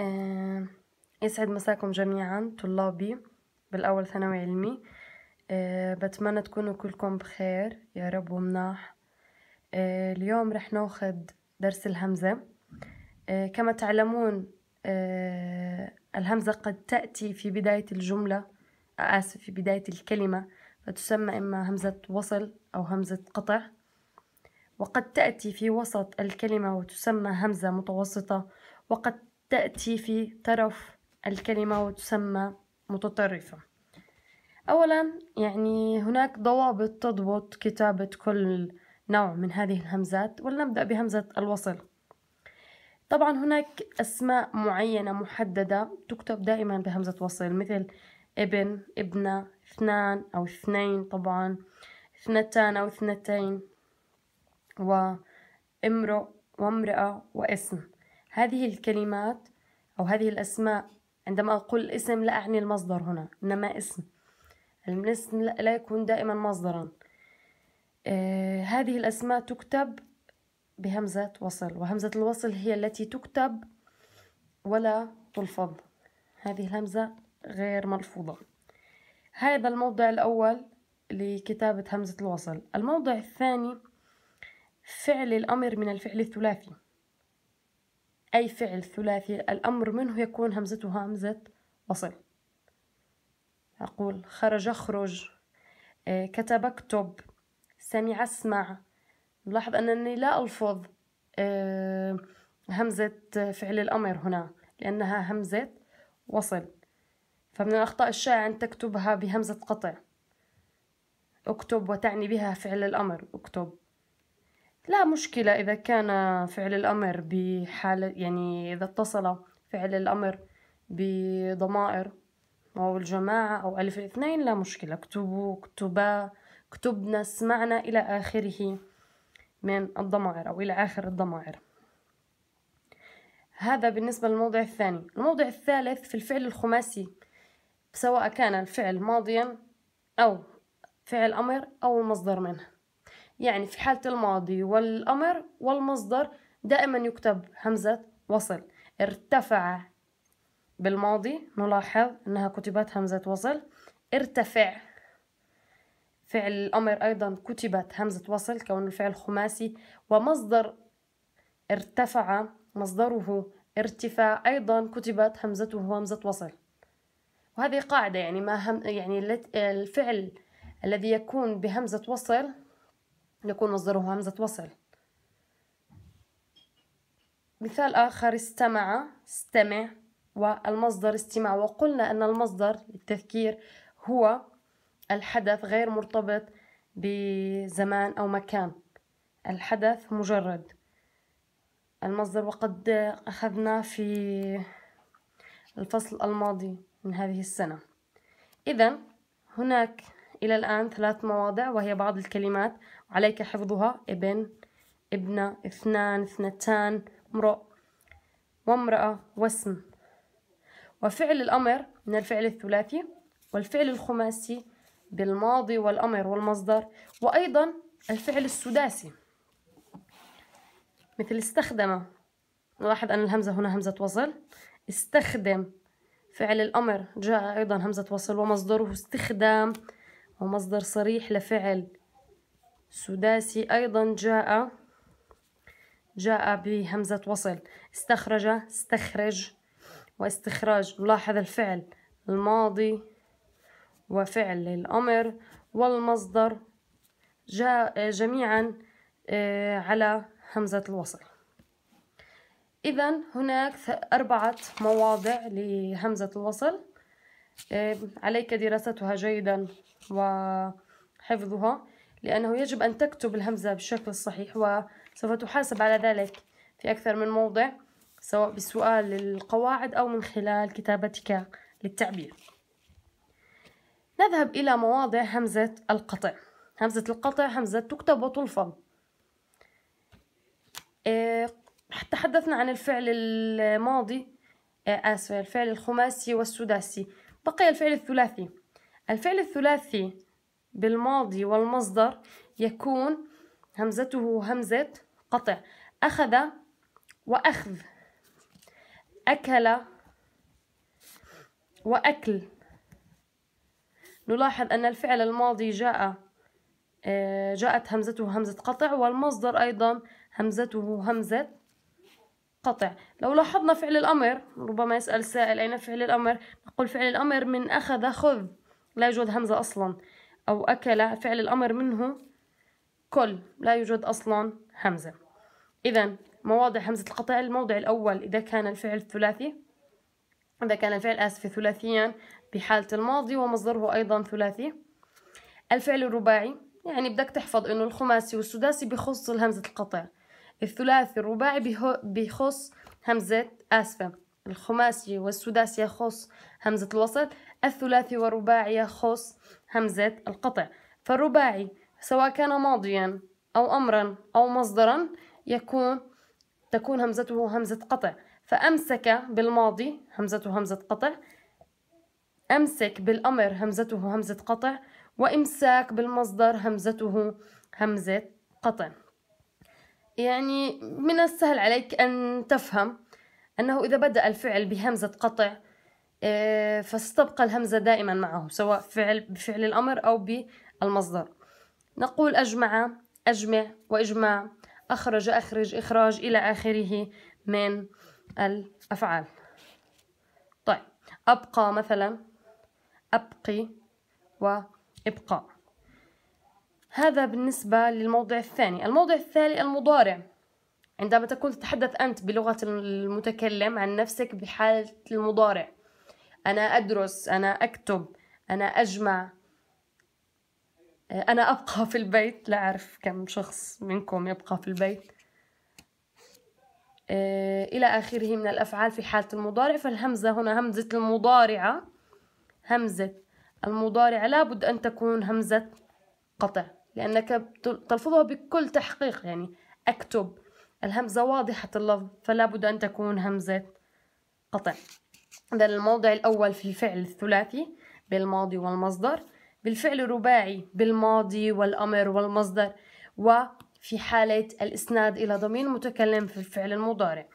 آه، يسعد مساكم جميعا طلابي بالأول ثانوي علمي آه، بتمنى تكونوا كلكم بخير يا رب ومناح آه، اليوم رح ناخذ درس الهمزة كما تعلمون الهمزة قد تأتي في بداية الجملة آسف في بداية الكلمة فتسمى إما همزة وصل أو همزة قطع وقد تأتي في وسط الكلمة وتسمى همزة متوسطة وقد تأتي في طرف الكلمة وتسمى متطرفة أولا يعني هناك ضوابط تضبط كتابة كل نوع من هذه الهمزات ولنبدأ بهمزة الوصل طبعا هناك أسماء معينة محددة تكتب دائما بهمزة وصل مثل ابن ابنة اثنان أو اثنين طبعا اثنتان أو اثنتين وامرأ وامرأة واسم هذه الكلمات أو هذه الأسماء عندما أقول اسم لا أعني المصدر هنا إنما اسم الاسم لا يكون دائما مصدرا آه هذه الأسماء تكتب بهمزة وصل وهمزة الوصل هي التي تكتب ولا تلفظ هذه الهمزة غير ملفوظة هذا الموضع الأول لكتابة همزة الوصل الموضع الثاني فعل الأمر من الفعل الثلاثي أي فعل ثلاثي الأمر منه يكون همزته همزة وصل أقول خرج اخرج آه، كتب اكتب سمع اسمع نلاحظ أنني لا ألفظ آه، همزة فعل الأمر هنا لأنها همزة وصل فمن الأخطاء الشائعة أن تكتبها بهمزة قطع اكتب وتعني بها فعل الأمر اكتب لا مشكلة إذا كان فعل الأمر بحالة يعني إذا اتصل فعل الأمر بضمائر أو الجماعة أو ألف الاثنين لا مشكلة اكتبوا كتبا كتبنا سمعنا إلى آخره من الضمائر أو إلى آخر الضمائر هذا بالنسبة للموضع الثاني الموضع الثالث في الفعل الخماسي سواء كان الفعل ماضيا أو فعل أمر أو مصدر منه يعني في حالة الماضي والأمر والمصدر دائما يكتب همزة وصل ارتفع بالماضي نلاحظ أنها كتبت همزة وصل ارتفع فعل الأمر أيضا كتبت همزة وصل كون الفعل خماسي ومصدر ارتفع مصدره ارتفاع أيضا كتبت همزته همزة وصل وهذه قاعدة يعني ما هم يعني الفعل الذي يكون بهمزة وصل يكون مصدره همزة وصل مثال آخر استمع استمع والمصدر استماع وقلنا أن المصدر للتذكير هو الحدث غير مرتبط بزمان أو مكان الحدث مجرد المصدر وقد أخذناه في الفصل الماضي من هذه السنة إذا هناك إلى الآن ثلاث مواضع وهي بعض الكلمات عليك حفظها ابن ابنة اثنان اثنتان امرؤ وامرأة واسم وفعل الأمر من الفعل الثلاثي والفعل الخماسي بالماضي والأمر والمصدر وأيضا الفعل السداسي مثل استخدم نلاحظ أن الهمزة هنا همزة وصل استخدم فعل الأمر جاء أيضا همزة وصل ومصدره استخدام ومصدر صريح لفعل سداسي أيضا جاء جاء بهمزة وصل استخرج استخرج واستخراج لاحظ الفعل الماضي وفعل الأمر والمصدر جاء جميعا آه، على همزة الوصل إذا هناك أربعة مواضع لهمزة الوصل آه، عليك دراستها جيدا وحفظها لأنه يجب أن تكتب الهمزة بالشكل الصحيح وسوف تحاسب على ذلك في أكثر من موضع سواء بسؤال للقواعد أو من خلال كتابتك للتعبير نذهب إلى مواضع همزة القطع همزة القطع همزة تكتب وتلفظ إيه، تحدثنا عن الفعل الماضي آسف إيه، آه، الفعل الخماسي والسداسي بقي الفعل الثلاثي الفعل الثلاثي بالماضي والمصدر يكون همزته همزة قطع أخذ وأخذ أكل وأكل نلاحظ أن الفعل الماضي جاء آه، جاءت همزته همزة قطع والمصدر أيضا همزته همزة قطع لو لاحظنا فعل الأمر ربما يسأل سائل أين فعل الأمر نقول فعل الأمر من أخذ خذ لا يوجد همزة أصلا أو أكل فعل الأمر منه كل لا يوجد أصلا همزة إذا مواضع همزة القطع الموضع الأول إذا كان الفعل ثلاثي إذا كان الفعل آسف ثلاثيا بحالة الماضي ومصدره أيضا ثلاثي الفعل الرباعي يعني بدك تحفظ إنه الخماسي والسداسي بخص همزة القطع الثلاثي الرباعي بيخص همزة آسفة الخماسي والسداسي يخص همزة الوسط الثلاثي والرباعي يخص همزة القطع فالرباعي سواء كان ماضيا أو أمرا أو مصدرا يكون تكون همزته همزة قطع فأمسك بالماضي همزته همزة قطع أمسك بالأمر همزته همزة قطع وإمساك بالمصدر همزته همزة قطع يعني من السهل عليك أن تفهم أنه إذا بدأ الفعل بهمزة قطع آه، فستبقى الهمزة دائما معه سواء فعل بفعل الأمر أو بالمصدر نقول أجمع أجمع وإجماع أخرج أخرج إخراج إلى آخره من الأفعال طيب أبقى مثلا أبقي وإبقاء هذا بالنسبة للموضع الثاني الموضع الثالث المضارع عندما تكون تتحدث أنت بلغة المتكلم عن نفسك بحالة المضارع أنا أدرس أنا أكتب أنا أجمع آه، أنا أبقى في البيت لا أعرف كم شخص منكم يبقى في البيت آه، إلى آخره من الأفعال في حالة المضارع فالهمزة هنا همزة المضارعة همزة المضارعة لابد أن تكون همزة قطع لأنك تلفظها بكل تحقيق يعني أكتب الهمزة واضحة اللفظ فلا بد أن تكون همزة قطع إذا الموضع الأول في الفعل الثلاثي بالماضي والمصدر بالفعل الرباعي بالماضي والأمر والمصدر وفي حالة الإسناد إلى ضمير المتكلم في الفعل المضارع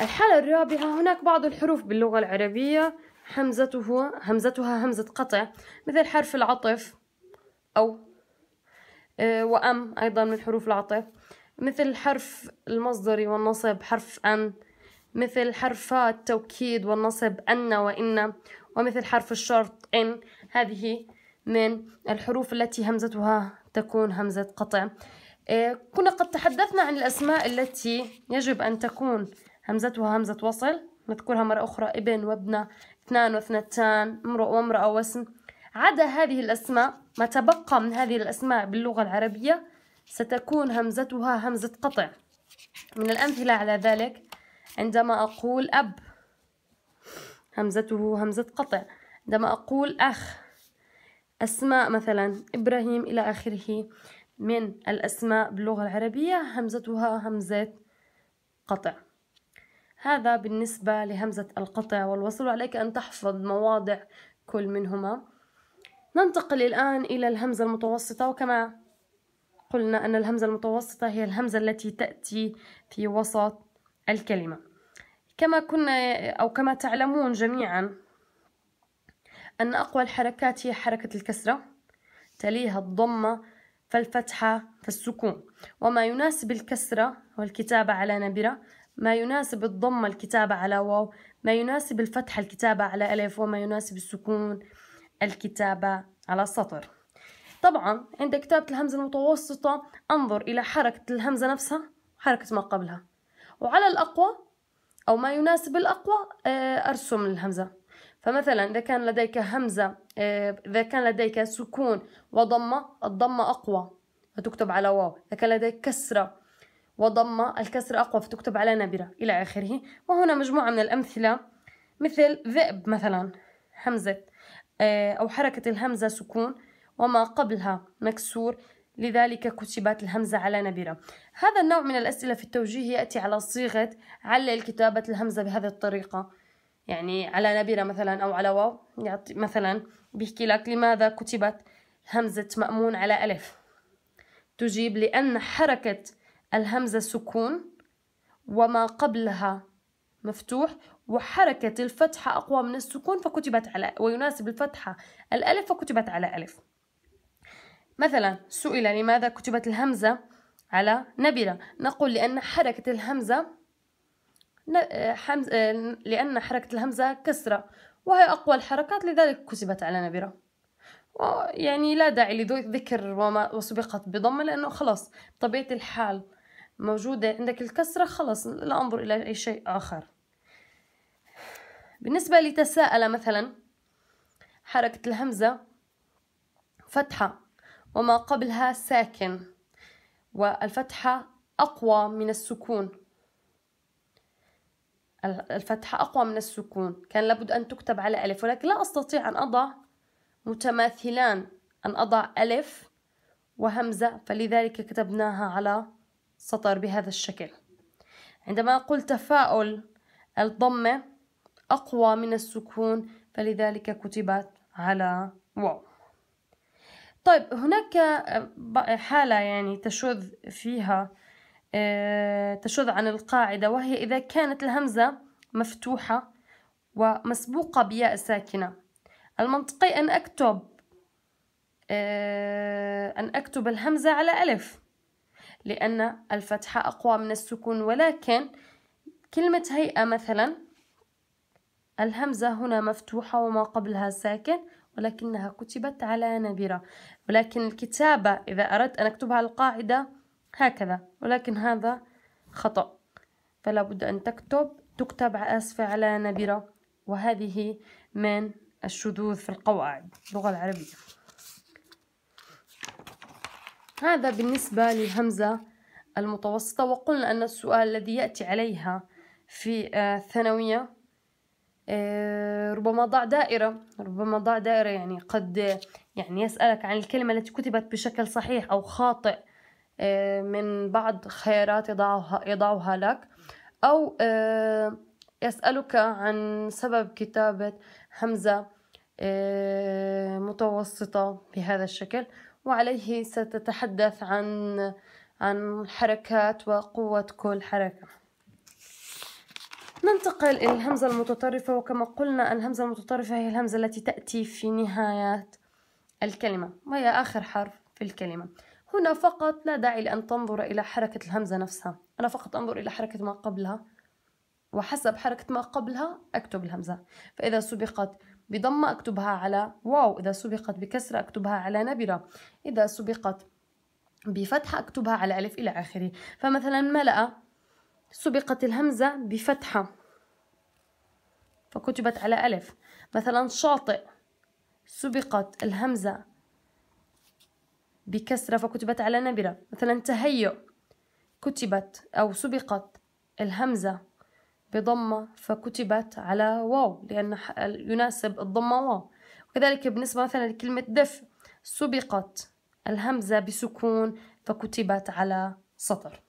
الحالة الرابعة هناك بعض الحروف باللغة العربية همزته همزتها همزة قطع مثل حرف العطف أو آه، وأم أيضا من حروف العطف مثل حرف المصدري والنصب حرف أن مثل حرف التوكيد والنصب أن وإن ومثل حرف الشرط إن هذه من الحروف التي همزتها تكون همزة قطع إيه، كنا قد تحدثنا عن الأسماء التي يجب أن تكون همزتها همزة وصل نذكرها مرة أخرى ابن وابنة اثنان واثنتان امرؤ وامرأة واسم عدا هذه الأسماء ما تبقى من هذه الأسماء باللغة العربية ستكون همزتها همزة قطع من الأمثلة على ذلك عندما أقول أب همزته همزة قطع عندما أقول أخ أسماء مثلا إبراهيم إلى آخره من الأسماء باللغة العربية همزتها همزة قطع هذا بالنسبة لهمزة القطع والوصل عليك أن تحفظ مواضع كل منهما ننتقل الآن إلى الهمزة المتوسطة وكما قلنا أن الهمزة المتوسطة هي الهمزة التي تأتي في وسط الكلمة كما كنا أو كما تعلمون جميعا أن أقوى الحركات هي حركة الكسرة تليها الضمة فالفتحة فالسكون وما يناسب الكسرة والكتابة على نبرة ما يناسب الضمة الكتابة على واو ما يناسب الفتحة الكتابة على ألف وما يناسب السكون الكتابة على سطر طبعا عند كتابة الهمزة المتوسطة أنظر إلى حركة الهمزة نفسها وحركة ما قبلها وعلى الأقوى أو ما يناسب الأقوى آه، أرسم الهمزة فمثلا إذا كان لديك همزة آه، إذا كان لديك سكون وضمة الضمة أقوى فتكتب على واو إذا كان لديك كسرة وضمة الكسرة أقوى فتكتب على نبرة إلى آخره وهنا مجموعة من الأمثلة مثل ذئب مثلا همزة آه، أو حركة الهمزة سكون وما قبلها مكسور لذلك كتبت الهمزة على نبرة هذا النوع من الأسئلة في التوجيه يأتي على صيغة علل كتابة الهمزة بهذه الطريقة يعني على نبرة مثلا أو على واو يعطي مثلا بيحكي لك لماذا كتبت همزة مأمون على ألف تجيب لأن حركة الهمزة سكون وما قبلها مفتوح وحركة الفتحة أقوى من السكون فكتبت على ويناسب الفتحة الألف فكتبت على ألف مثلا سئل لماذا كتبت الهمزة على نبرة نقول لأن حركة الهمزة آه، آه، لأن حركة الهمزة كسرة وهي أقوى الحركات لذلك كتبت على نبرة يعني لا داعي لذكر وما وسبقت بضمة لأنه خلاص بطبيعة الحال موجودة عندك الكسرة خلاص لا أنظر إلى أي شيء آخر بالنسبة لتساءل مثلا حركة الهمزة فتحة وما قبلها ساكن والفتحة أقوى من السكون الفتحة أقوى من السكون كان لابد أن تكتب على ألف ولكن لا أستطيع أن أضع متماثلان أن أضع ألف وهمزة فلذلك كتبناها على سطر بهذا الشكل عندما أقول تفاؤل الضمة أقوى من السكون فلذلك كتبت على واو طيب هناك آه، حالة يعني تشذ فيها آه، تشذ عن القاعدة وهي إذا كانت الهمزة مفتوحة ومسبوقة بياء ساكنة المنطقي أن أكتب آه، أن أكتب الهمزة على ألف لأن الفتحة أقوى من السكون ولكن كلمة هيئة مثلا الهمزة هنا مفتوحة وما قبلها ساكن ولكنها كتبت على نبرة ولكن الكتابة إذا أردت أن أكتبها على القاعدة هكذا ولكن هذا خطأ فلا بد أن تكتب تكتب أسفة على نبرة وهذه من الشذوذ في القواعد اللغة العربية هذا بالنسبة للهمزة المتوسطة وقلنا أن السؤال الذي يأتي عليها في آه، الثانوية آه، ربما ضع دائرة ربما ضع دائرة يعني قد يعني يسألك عن الكلمة التي كتبت بشكل صحيح أو خاطئ آه، من بعض خيارات يضعها, يضعها لك أو آه، يسألك عن سبب كتابة حمزة متوسطة بهذا الشكل وعليه ستتحدث عن عن الحركات وقوة كل حركة ننتقل إلى الهمزة المتطرفة وكما قلنا الهمزة المتطرفة هي الهمزة التي تأتي في نهاية الكلمة وهي آخر حرف في الكلمة هنا فقط لا داعي لأن تنظر إلى حركة الهمزة نفسها أنا فقط أنظر إلى حركة ما قبلها وحسب حركة ما قبلها أكتب الهمزة فإذا سبقت بضمة أكتبها على واو إذا سبقت بكسرة أكتبها على نبرة إذا سبقت بفتحة أكتبها على ألف إلى آخره فمثلا ملأ سبقت الهمزة بفتحة فكتبت على ألف مثلا شاطئ سبقت الهمزة بكسرة فكتبت على نبرة مثلا تهيؤ كتبت أو سبقت الهمزة بضمة فكتبت على واو لأن يناسب الضمة واو وكذلك بالنسبة مثلا لكلمة دفء سبقت الهمزة بسكون فكتبت على سطر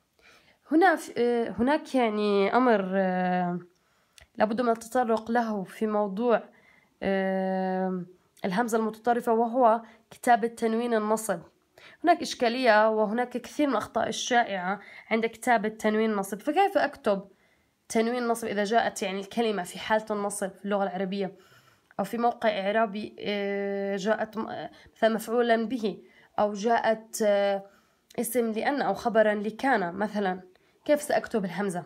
هنا آه، هناك يعني أمر آه، لابد من التطرق له في موضوع آه، الهمزة المتطرفة وهو كتابة تنوين النصب هناك إشكالية وهناك كثير من الأخطاء الشائعة عند كتابة تنوين النصب فكيف أكتب تنوين نصب إذا جاءت يعني الكلمة في حالة النصب في اللغة العربية أو في موقع إعرابي جاءت مثلا مفعولا به أو جاءت اسم لأن أو خبرا لكان مثلا كيف سأكتب الهمزة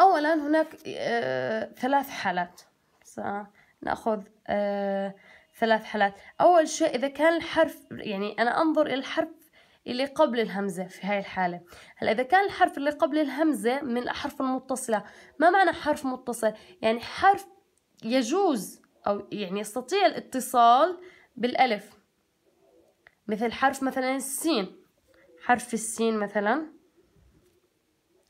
أولا هناك آه، ثلاث حالات سنأخذ آه، ثلاث حالات أول شيء إذا كان الحرف يعني أنا أنظر إلى الحرف اللي قبل الهمزة في هاي الحالة هلا إذا كان الحرف اللي قبل الهمزة من الأحرف المتصلة ما معنى حرف متصل يعني حرف يجوز أو يعني يستطيع الاتصال بالألف مثل حرف مثلا السين حرف السين مثلا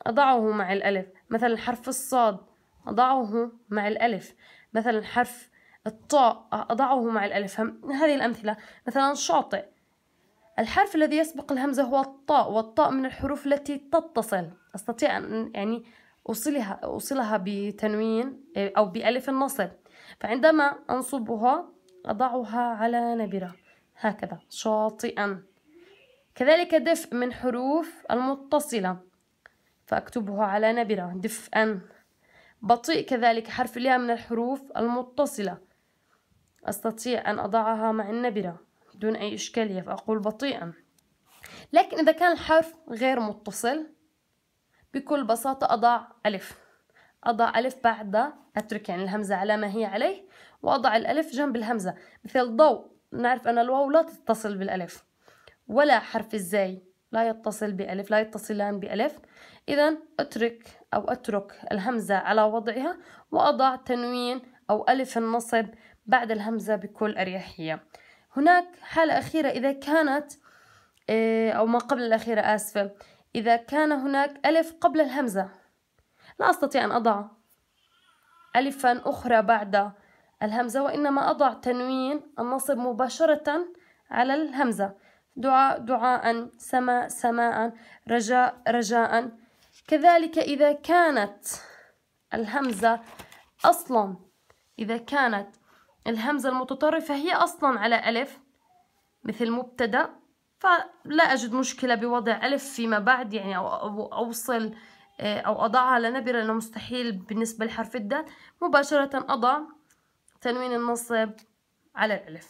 أضعه مع الألف مثلا حرف الصاد أضعه مع الألف مثلا حرف الطاء أضعه مع الألف هذه الأمثلة مثلا شاطئ الحرف الذي يسبق الهمزة هو الطاء والطاء من الحروف التي تتصل أستطيع أن يعني أوصلها أوصلها بتنوين أو بألف النصب فعندما أنصبها أضعها على نبرة هكذا شاطئا كذلك دفء من حروف المتصلة فأكتبه على نبرة دفئا بطيء كذلك حرف الياء من الحروف المتصلة أستطيع أن أضعها مع النبرة دون أي إشكالية فأقول بطيئا لكن إذا كان الحرف غير متصل بكل بساطة أضع ألف أضع ألف بعد أترك يعني الهمزة على ما هي عليه وأضع الألف جنب الهمزة مثل ضوء نعرف أن الواو لا تتصل بالألف ولا حرف الزاي لا يتصل بألف لا يتصلان بألف إذا أترك أو أترك الهمزة على وضعها وأضع تنوين أو ألف النصب بعد الهمزة بكل أريحية هناك حالة أخيرة إذا كانت إيه، أو ما قبل الأخيرة آسفة إذا كان هناك ألف قبل الهمزة لا أستطيع أن أضع ألفا أخرى بعد الهمزة وإنما أضع تنوين النصب مباشرة على الهمزة دعاء دعاء سماء سماء رجاء رجاء كذلك إذا كانت الهمزة أصلا إذا كانت الهمزة المتطرفة هي أصلا على ألف مثل مبتدأ فلا أجد مشكلة بوضع ألف فيما بعد يعني أو أوصل آه، أو أضعها على نبرة لأنه مستحيل بالنسبة لحرف الدال مباشرة أضع تنوين النصب على الألف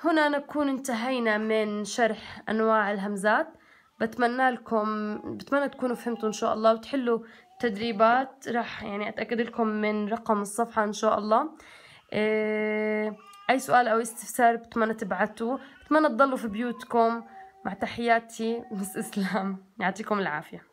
هنا نكون انتهينا من شرح أنواع الهمزات بتمنى لكم بتمنى تكونوا فهمتوا ان شاء الله وتحلوا تدريبات راح يعني اتاكد لكم من رقم الصفحه ان شاء الله آه، اي سؤال او استفسار بتمنى تبعتوه بتمنى تضلوا في بيوتكم مع تحياتي مس اسلام يعطيكم العافيه